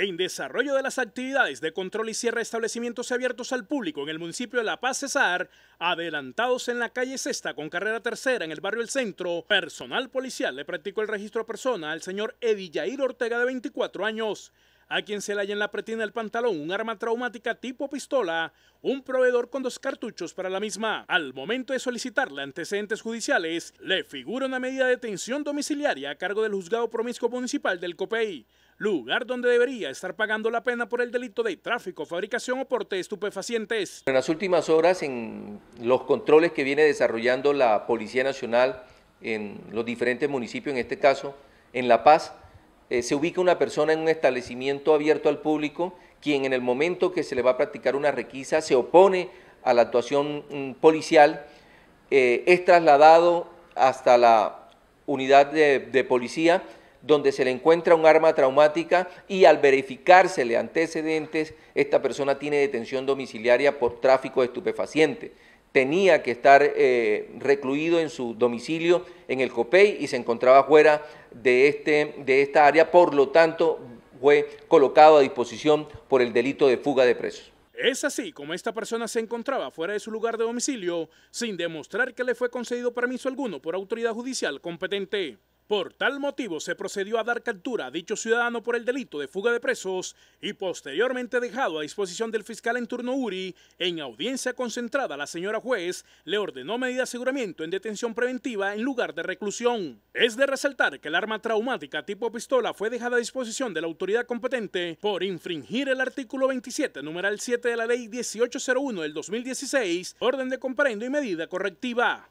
En desarrollo de las actividades de control y cierre de establecimientos abiertos al público en el municipio de La Paz Cesar, adelantados en la calle Sexta con carrera tercera en el barrio El Centro, personal policial le practicó el registro a persona al señor Edillair Ortega de 24 años, a quien se le halla en la pretina del pantalón un arma traumática tipo pistola, un proveedor con dos cartuchos para la misma. Al momento de solicitarle antecedentes judiciales, le figura una medida de detención domiciliaria a cargo del juzgado promiscuo municipal del COPEI, lugar donde debería estar pagando la pena por el delito de tráfico, fabricación o porte de estupefacientes. En las últimas horas, en los controles que viene desarrollando la Policía Nacional en los diferentes municipios, en este caso en La Paz, eh, se ubica una persona en un establecimiento abierto al público, quien en el momento que se le va a practicar una requisa se opone a la actuación mm, policial, eh, es trasladado hasta la unidad de, de policía donde se le encuentra un arma traumática y al verificársele antecedentes, esta persona tiene detención domiciliaria por tráfico de estupefacientes tenía que estar eh, recluido en su domicilio en el COPEI y se encontraba fuera de, este, de esta área, por lo tanto fue colocado a disposición por el delito de fuga de presos. Es así como esta persona se encontraba fuera de su lugar de domicilio sin demostrar que le fue concedido permiso alguno por autoridad judicial competente. Por tal motivo se procedió a dar captura a dicho ciudadano por el delito de fuga de presos y posteriormente dejado a disposición del fiscal en turno Uri. En audiencia concentrada la señora juez le ordenó medida de aseguramiento en detención preventiva en lugar de reclusión. Es de resaltar que el arma traumática tipo pistola fue dejada a disposición de la autoridad competente por infringir el artículo 27, numeral 7 de la ley 1801 del 2016, orden de comprendo y medida correctiva.